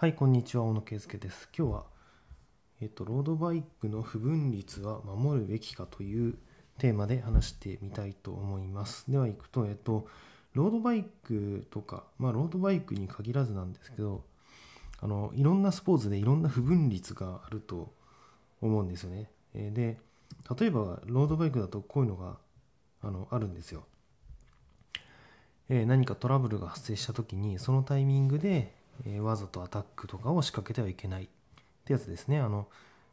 はい、こんにちは、小野圭介です。今日は、えっ、と、ロードバイクの不分率は守るべきかというテーマで話してみたいと思います。では、行くと、えっ、と、ロードバイクとか、まあ、ロードバイクに限らずなんですけど、あの、いろんなスポーツでいろんな不分率があると思うんですよね。えで、例えば、ロードバイクだとこういうのが、あの、あるんですよ。え何かトラブルが発生した時にそのタイミングでえー、わざとアタックとかを仕掛けてはいけないってやつですね。あの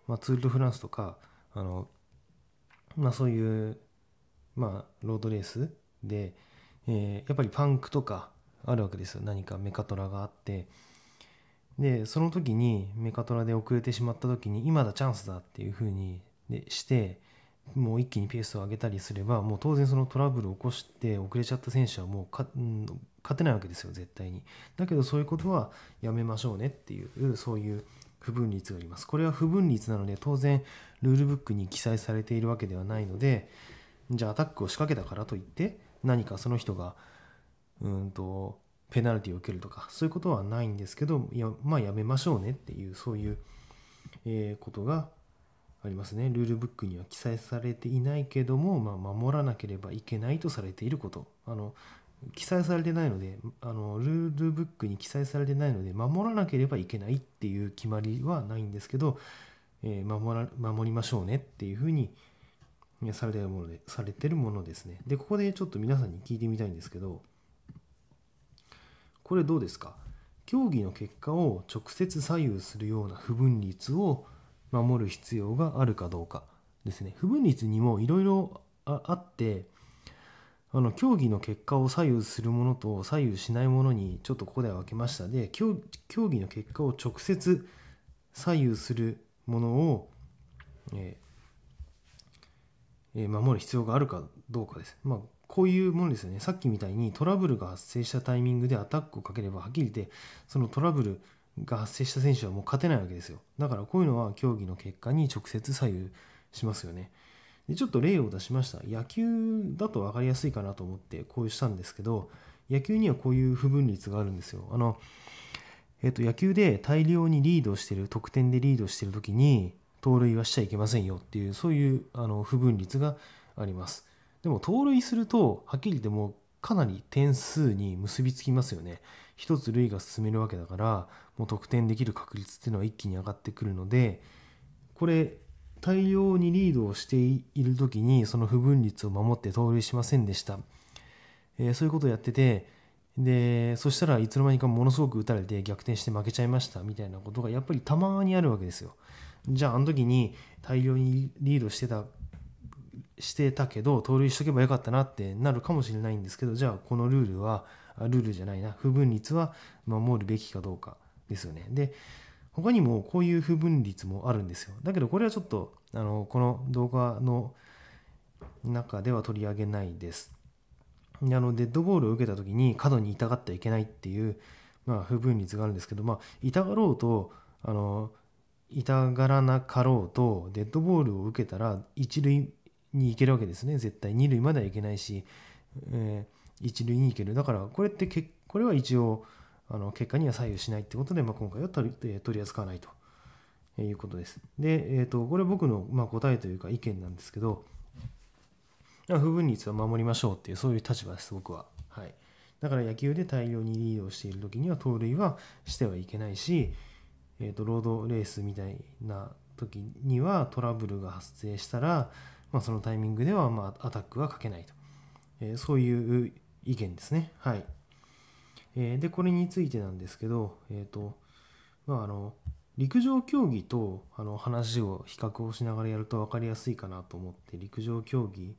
まあ、ツール・ド・フランスとかあの、まあ、そういう、まあ、ロードレースで、えー、やっぱりパンクとかあるわけですよ何かメカトラがあってでその時にメカトラで遅れてしまった時に今だチャンスだっていう風にでしてもう一気にペースを上げたりすればもう当然そのトラブルを起こして遅れちゃった選手はもうか、うん、勝てないわけですよ絶対にだけどそういうことはやめましょうねっていうそういう不分率がありますこれは不分率なので当然ルールブックに記載されているわけではないのでじゃあアタックを仕掛けたからといって何かその人がうんとペナルティを受けるとかそういうことはないんですけどやまあやめましょうねっていうそういう、えー、ことがありますねルールブックには記載されていないけども、まあ、守らなければいけないとされていることあの記載されてないのであのルールブックに記載されてないので守らなければいけないっていう決まりはないんですけど、えー、守ら守りましょうねっていうふうにされてるものでされてるものですねでここでちょっと皆さんに聞いてみたいんですけどこれどうですか競技の結果を直接左右するような不分率を守る必要があるかどうかですね不分率にもいろいろあってあの競技の結果を左右するものと左右しないものにちょっとここでは分けましたで競技の結果を直接左右するものを、えー、守る必要があるかどうかです。まあこういうものですよね。さっきみたいにトラブルが発生したタイミングでアタックをかければはっきり言ってそのトラブルが発生した選手はもう勝てないわけですよ。だからこういうのは競技の結果に直接左右しますよね。でちょっと例を出しました野球だと分かりやすいかなと思ってこうしたんですけど野球にはこういう不分率があるんですよあの、えっと、野球で大量にリードしてる得点でリードしてる時に盗塁はしちゃいけませんよっていうそういうあの不分率がありますでも盗塁するとはっきり言ってもかなり点数に結びつきますよね一つ塁が進めるわけだからもう得点できる確率っていうのは一気に上がってくるのでこれ大量にリードをしている時にその不分率を守って盗塁しませんでした、えー、そういうことをやっててでそしたらいつの間にかものすごく打たれて逆転して負けちゃいましたみたいなことがやっぱりたまにあるわけですよじゃああの時に大量にリードしてたしてたけど盗塁しとけばよかったなってなるかもしれないんですけどじゃあこのルールはルールじゃないな不分率は守るべきかどうかですよねで他にもこういう不分率もあるんですよ。だけどこれはちょっとあのこの動画の中では取り上げないです。あのデッドボールを受けた時に過度に痛がってはいけないっていう、まあ、不分率があるんですけど、まあ、痛がろうとあの痛がらなかろうとデッドボールを受けたら一塁に行けるわけですね絶対二塁までは行けないし、えー、一塁に行けるだからこれってけこれは一応あの結果には左右しないってことで、まあ、今回は取り取り扱わないということです。で、えーと、これは僕の、まあ、答えというか意見なんですけど、不分率は守りましょうっていう、そういう立場です、僕は。はい、だから野球で大量にリードしている時には盗塁はしてはいけないし、えーと、とロードレースみたいな時にはトラブルが発生したら、まあ、そのタイミングではまあアタックはかけないと、えー、そういう意見ですね。はいえで、これについてなんですけど、えっ、ー、と、まあ、あの、陸上競技とあの話を比較をしながらやると分かりやすいかなと思って、陸上競技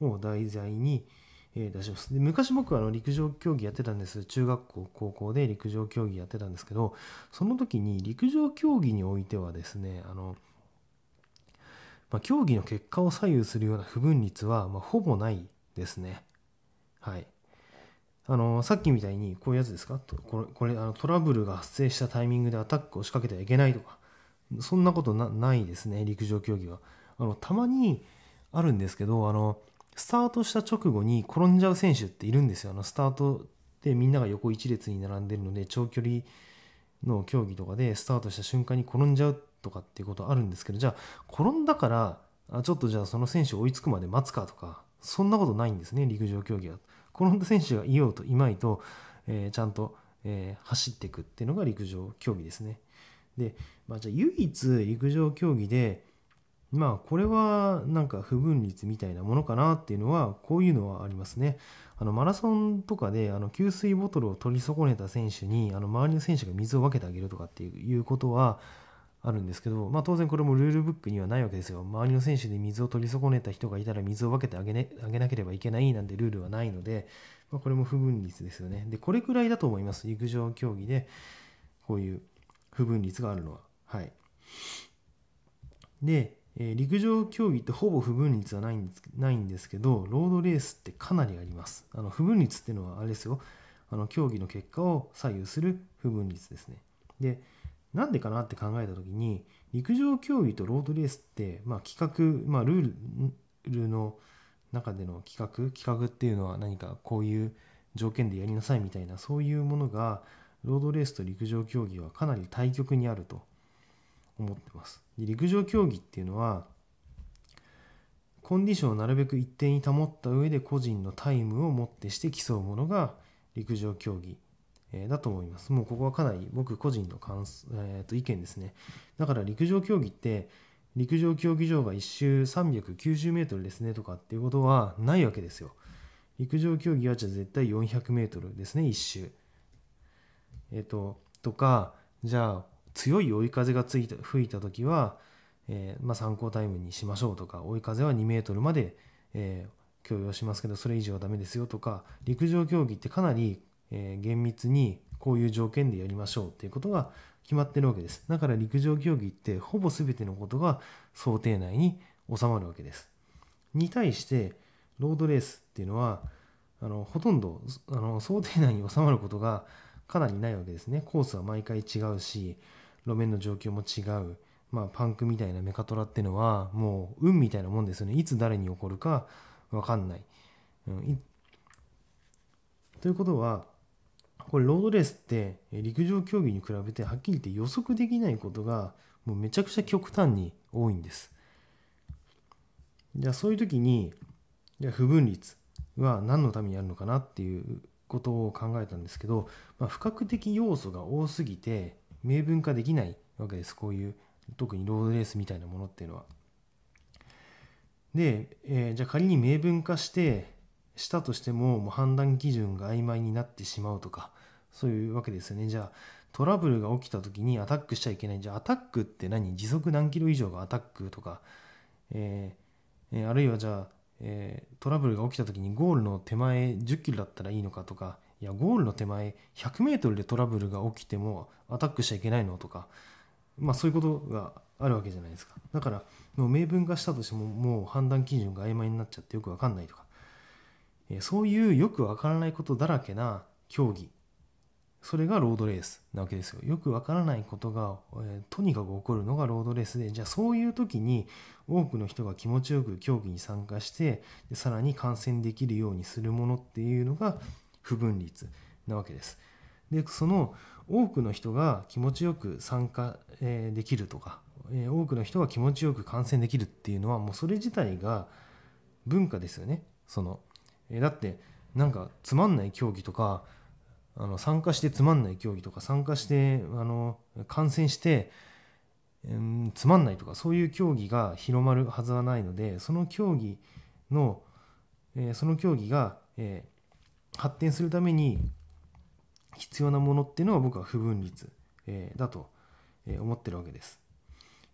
を題材に、え出します。で昔僕はあの陸上競技やってたんです。中学校、高校で陸上競技やってたんですけど、その時に陸上競技においてはですね、あの、まあ、競技の結果を左右するような不分率は、まほぼないですね。はい。あのさっきみたいにこういうやつですかとこれこれあのトラブルが発生したタイミングでアタックを仕掛けてはいけないとかそんなことないですね陸上競技はあのたまにあるんですけどあのスタートした直後に転んじゃう選手っているんですよあのスタートでみんなが横一列に並んでるので長距離の競技とかでスタートした瞬間に転んじゃうとかっていうことあるんですけどじゃあ転んだからあちょっとじゃあその選手追いつくまで待つかとかそんなことないんですね陸上競技は。この選手がいようといまいと、えー、ちゃんと、えー、走っていくっていうのが陸上競技ですね。で、まあ、じゃあ唯一陸上競技でまあこれはなんか不分率みたいなものかなっていうのはこういうのはありますね。あのマラソンとかであの給水ボトルを取り損ねた選手にあの周りの選手が水を分けてあげるとかっていうことはあるんですけど、まあ、当然これもルールブックにはないわけですよ。周りの選手で水を取り損ねた人がいたら水を分けてあげ,、ね、あげなければいけないなんてルールはないので、まあ、これも不分率ですよね。で、これくらいだと思います。陸上競技でこういう不分率があるのは。はい。で、えー、陸上競技ってほぼ不分率はないんですないんですけど、ロードレースってかなりあります。あの不分率っていうのはあれですよ。あの競技の結果を左右する不分率ですね。で、なんでかなって考えた時に陸上競技とロードレースって、まあ、企画、まあ、ルールの中での企画企画っていうのは何かこういう条件でやりなさいみたいなそういうものがロードレースと陸上競技はかなり対極にあると思ってます。で陸上競技っていうのはコンディションをなるべく一定に保った上で個人のタイムをもってして競うものが陸上競技えだと思います。もうここはかなり僕個人の感想、えー、と意見ですね。だから陸上競技って陸上競技場が1周390メートルですねとかっていうことはないわけですよ。陸上競技はじゃあ絶対400メートルですね、1周。えっ、ー、と、とか、じゃあ強い追い風がついた吹いた時は、えー、まあ、参考タイムにしましょうとか追い風は2メートルまで、えー、強要しますけどそれ以上はダメですよとか陸上競技ってかなりえー、厳密にこういう条件でやりましょうっていうことが決まってるわけです。だから陸上競技ってほぼ全てのことが想定内に収まるわけです。に対してロードレースっていうのはあのほとんどあの想定内に収まることがかなりないわけですね。コースは毎回違うし路面の状況も違う。まあ、パンクみたいなメカトラってのはもう運みたいなもんですよね。いつ誰に起こるか分かんない。うん、いということはこれロードレースって陸上競技に比べてはっきり言って予測できないことがもうめちゃくちゃ極端に多いんです。じゃあそういう時にじゃあ不分率は何のためにあるのかなっていうことを考えたんですけど、まあ、不確的要素が多すぎて明文化できないわけですこういう特にロードレースみたいなものっていうのは。で、えー、じゃあ仮に明文化してしたとしてももう判断基準が曖昧になってしまうとかそういうわけですよねじゃあトラブルが起きた時にアタックしちゃいけないじゃあアタックって何時速何キロ以上がアタックとか、えー、あるいはじゃあ、えー、トラブルが起きた時にゴールの手前10キロだったらいいのかとかいやゴールの手前100メートルでトラブルが起きてもアタックしちゃいけないのとかまあそういうことがあるわけじゃないですかだからもう明文化したとしてももう判断基準が曖昧になっちゃってよく分かんないとかそういうよくわからないことだらけな競技それがロードレースなわけですよ。よくわからないことが、えー、とにかく起こるのがロードレースで、じゃあそういう時に多くの人が気持ちよく競技に参加して、でさらに感染できるようにするものっていうのが不分率なわけです。で、その多くの人が気持ちよく参加、えー、できるとか、えー、多くの人が気持ちよく観戦できるっていうのは、もうそれ自体が文化ですよね。そのえだってなんかつまんない競技とかあの参加してつまんない競技とか参加してあの感染して、うん、つまんないとかそういう競技が広まるはずはないのでその競技の、えー、その競技が、えー、発展するために必要なものっていうのは僕は不分率、えー、だと思ってるわけです。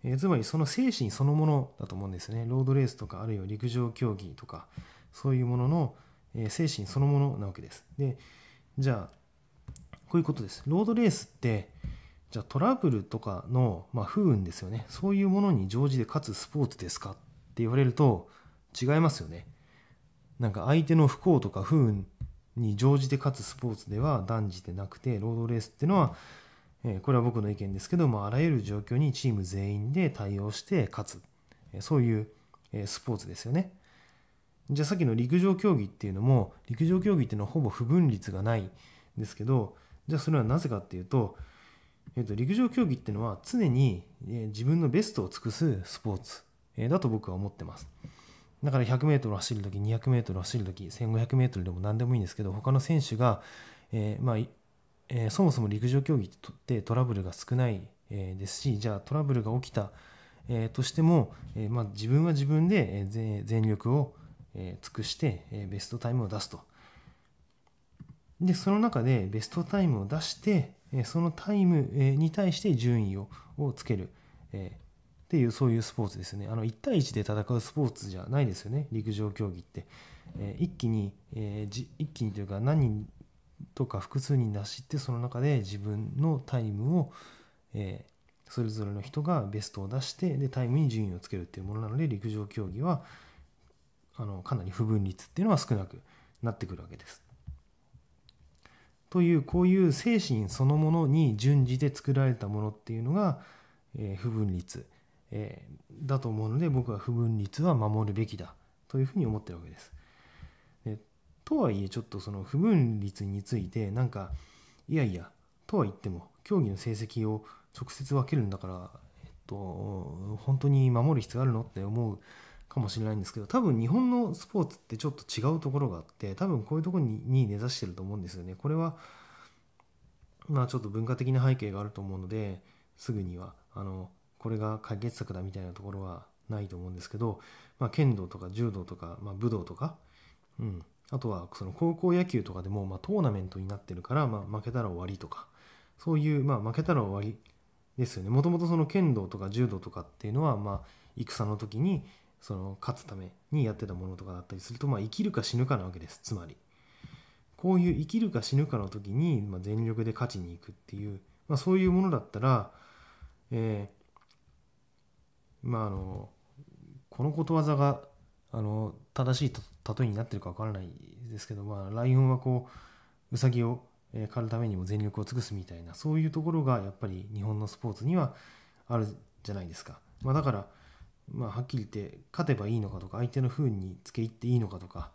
えつまりその精神そのものだと思うんですね。ロードレースとかあるいは陸上競技とかそういうものの、え精神そのものなわけです。で、じゃあ、こういうことです。ロードレースって、じゃあトラブルとかの、まあ、不運ですよね。そういうものに常時で勝つスポーツですかって言われると違いますよね。なんか相手の不幸とか不運に乗じて勝つスポーツでは断じてなくて、ロードレースっていうのは、えこれは僕の意見ですけど、まあ、あらゆる状況にチーム全員で対応して勝つ、えそういう、えスポーツですよね。じゃあさっきの陸上競技っていうのも陸上競技っていうのはほぼ不分率がないんですけどじゃあそれはなぜかっていうと,、えっと陸上競技っていうのは常に、え自分のベストを尽くすスポーツ、えだと僕は思ってます。だから 100m 走るとき 200m 走るとき 1500m でも何でもいいんですけど他の選手が、えー、まあえー、そもそも陸上競技ってトラブルが少ない、えですしじゃあトラブルが起きた、えとしても、えまあ、自分は自分で全力をえー、尽くして、えー、ベストタイムを出すと。で、その中でベストタイムを出して、えー、そのタイム、えー、に対して順位ををつける、えー、っていうそういうスポーツですね。あの1対1で戦うスポーツじゃないですよね、陸上競技って。えー、一気に、えー、じ一気にというか何人とか複数人出してその中で自分のタイムを、えー、それぞれの人がベストを出してでタイムに順位をつけるっていうものなので陸上競技は、あのかなり不分率っていうのは少なくなってくるわけです。というこういう精神そのものに準じて作られたものっていうのが、えー、不分率、えー、だと思うので僕は不分率は守るべきだというふうに思ってるわけです。でとはいえちょっとその不分率についてなんかいやいやとは言っても競技の成績を直接分けるんだから、えっと、本当に守る必要があるのって思うかもしれないんですけど多分日本のスポーツってちょっと違うところがあって多分こういうところに根ざしてると思うんですよね。これはまあちょっと文化的な背景があると思うのですぐにはあのこれが解決策だみたいなところはないと思うんですけど、まあ、剣道とか柔道とか、まあ、武道とか、うん、あとはその高校野球とかでも、まあ、トーナメントになってるから、まあ、負けたら終わりとかそういう、まあ、負けたら終わりですよねもともとその剣道とか柔道とかっていうのは、まあ、戦の時にその勝つためにやってたものとかだったりすると、まあ、生きるか死ぬかなわけですつまりこういう生きるか死ぬかの時に、まあ、全力で勝ちに行くっていう、まあ、そういうものだったら、えまああのこのことわざがあの正しい例えになってるかわからないですけど、まあ、ライオンはこうウサギを狩るためにも全力を尽くすみたいなそういうところがやっぱり日本のスポーツにはあるじゃないですか。まあ、だからまあ、はっきり言って勝てばいいのかとか相手の不運につけいっていいのかとか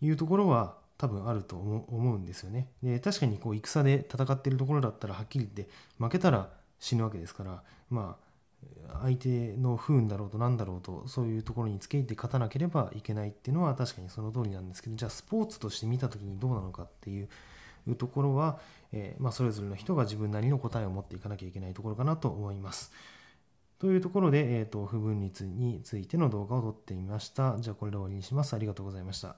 いうところは多分あると思うんですよね。で確かにこう戦で戦ってるところだったらはっきり言って負けたら死ぬわけですからまあ相手の不運だろうと何だろうとそういうところにつけいって勝たなければいけないっていうのは確かにその通りなんですけどじゃあスポーツとして見た時にどうなのかっていうところは、えー、まあ、それぞれの人が自分なりの答えを持っていかなきゃいけないところかなと思います。というところで、えーと、と不分率についての動画を撮ってみました。じゃあこれで終わりにします。ありがとうございました。